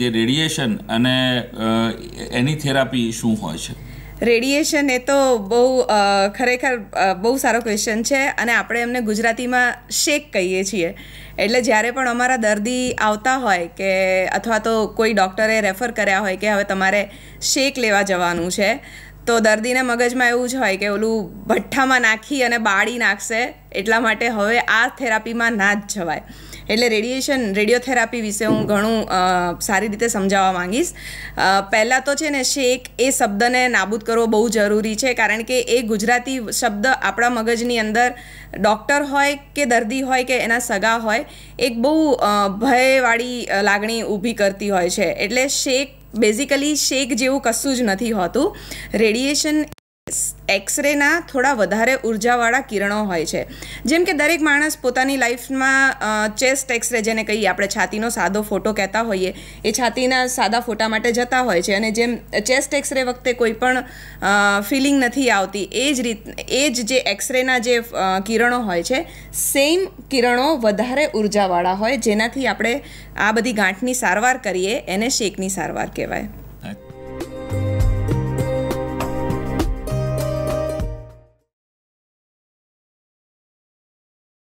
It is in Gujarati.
જે રેડિયેશન અને એની થેરાપી શું હોય છે રેડિયેશન એ તો બહુ ખરેખર બહુ સારો ક્વેશ્ચન છે અને આપણે એમને ગુજરાતીમાં શેક કહીએ છીએ એટલે જ્યારે પણ અમારા દર્દી આવતા હોય કે અથવા તો કોઈ ડૉક્ટરે રેફર કર્યા હોય કે હવે તમારે શેક લેવા જવાનું છે તો દર્દીને મગજમાં એવું જ હોય કે ઓલું ભઠ્ઠામાં નાખી અને બાળી નાખશે એટલા માટે હવે આ થેરાપીમાં ના જ જવાય એટલે રેડિયેશન રેડિયોથેરાપી વિશે હું ઘણું સારી રીતે સમજાવવા માંગીશ પહેલાં તો છે ને શેક એ શબ્દને નાબૂદ કરવો બહુ જરૂરી છે કારણ કે એ ગુજરાતી શબ્દ આપણા મગજની અંદર ડૉક્ટર હોય કે દર્દી હોય કે એના સગા હોય એક બહુ ભયવાળી લાગણી ઊભી કરતી હોય છે એટલે શેક બેઝિકલી શેક જેવું કશું જ નથી હોતું રેડિએશન એક્સરેના થોડા વધારે ઉર્જાવાળા કિરણો હોય છે જેમ કે દરેક માણસ પોતાની લાઈફમાં ચેસ્ટ એક્સરે જેને કહીએ આપણે છાતીનો સાદો ફોટો કહેતા હોઈએ એ છાતીના સાદા ફોટા માટે જતા હોય છે અને જેમ ચેસ્ટ એક્સરે વખતે કોઈ પણ ફિલિંગ નથી આવતી એ જ રીત એ જ જે એક્સરેના જે કિરણો હોય છે સેમ કિરણો વધારે ઉર્જાવાળા હોય જેનાથી આપણે આ બધી ગાંઠની સારવાર કરીએ એને શેકની સારવાર કહેવાય